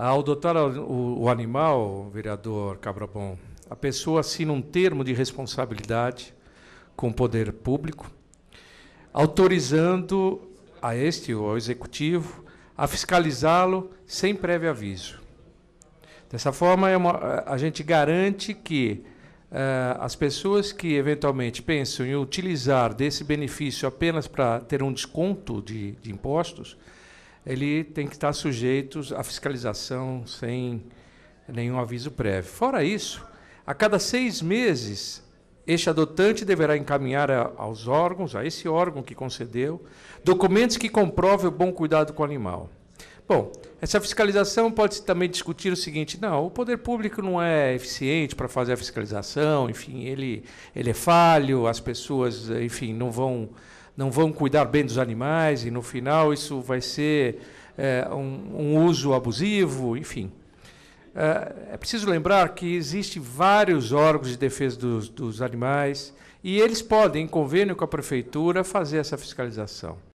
Ao adotar o, animal, vereador Cabrabon, a pessoa assina um termo de responsabilidade com o poder público, autorizando a este ou ao executivo a fiscalizá-lo sem prévio aviso. Dessa forma, é uma, a gente garante que uh, as pessoas que eventualmente pensam em utilizar desse benefício apenas para ter um desconto de, de impostos ele tem que estar sujeito à fiscalização sem nenhum aviso prévio. Fora isso, a cada seis meses, este adotante deverá encaminhar a, aos órgãos, a esse órgão que concedeu, documentos que comprovem o bom cuidado com o animal. Bom, essa fiscalização pode-se também discutir o seguinte: não, o poder público não é eficiente para fazer a fiscalização, enfim, ele, ele é falho, as pessoas, enfim, não vão não vão cuidar bem dos animais e no final isso vai ser é, um, um, uso abusivo, enfim. É, é preciso lembrar que existem vários órgãos de defesa dos, dos animais e eles podem, em convênio com a prefeitura, fazer essa fiscalização.